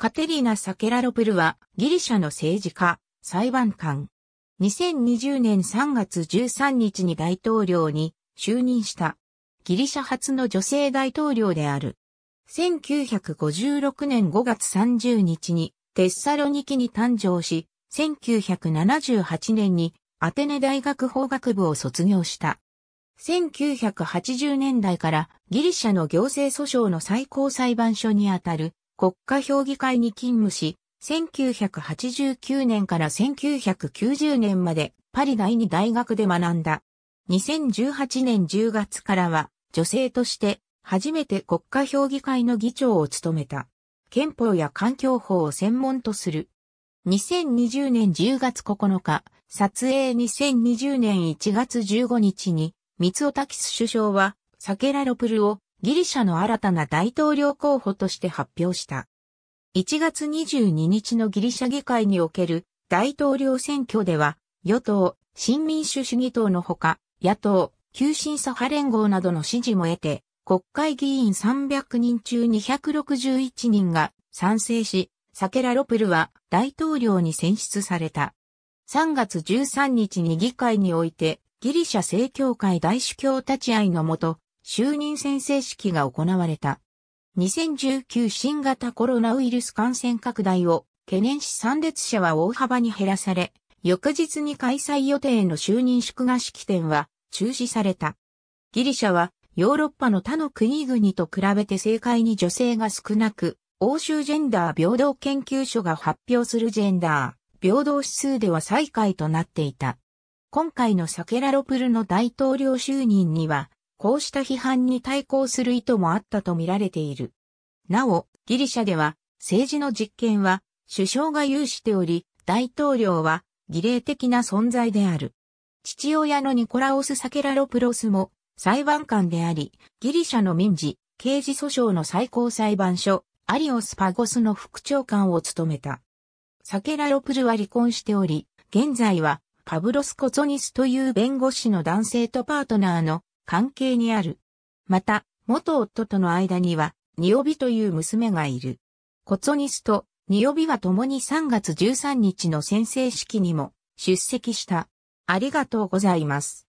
カテリーナ・サケラロプルはギリシャの政治家、裁判官。2020年3月13日に大統領に就任した。ギリシャ初の女性大統領である。1956年5月30日にテッサロニキに誕生し、1978年にアテネ大学法学部を卒業した。1980年代からギリシャの行政訴訟の最高裁判所にあたる国家評議会に勤務し、1989年から1990年までパリ第二大学で学んだ。2018年10月からは女性として初めて国家評議会の議長を務めた。憲法や環境法を専門とする。2020年10月9日、撮影2020年1月15日に、三尾ス首相は、サケラロプルをギリシャの新たな大統領候補として発表した。1月22日のギリシャ議会における大統領選挙では、与党、新民主主義党のほか、野党、急進左派連合などの支持も得て、国会議員300人中261人が賛成し、サケラ・ロプルは大統領に選出された。3月13日に議会において、ギリシャ正教会大主教立ち会いのもと、就任宣誓式が行われた。2019新型コロナウイルス感染拡大を懸念し参列者は大幅に減らされ、翌日に開催予定の就任祝賀式典は中止された。ギリシャはヨーロッパの他の国々と比べて政界に女性が少なく、欧州ジェンダー平等研究所が発表するジェンダー平等指数では最下位となっていた。今回のサケラロプルの大統領就任にはこうした批判に対抗する意図もあったとみられている。なお、ギリシャでは政治の実権は首相が有しており、大統領は儀礼的な存在である。父親のニコラオス・サケラロプロスも裁判官であり、ギリシャの民事、刑事訴訟の最高裁判所、アリオス・パゴスの副長官を務めた。サケラロプルは離婚しており、現在はパブロス・コゾニスという弁護士の男性とパートナーの関係にある。また、元夫との間には、ニオビという娘がいる。コツニスとニオビは共に3月13日の宣誓式にも出席した。ありがとうございます。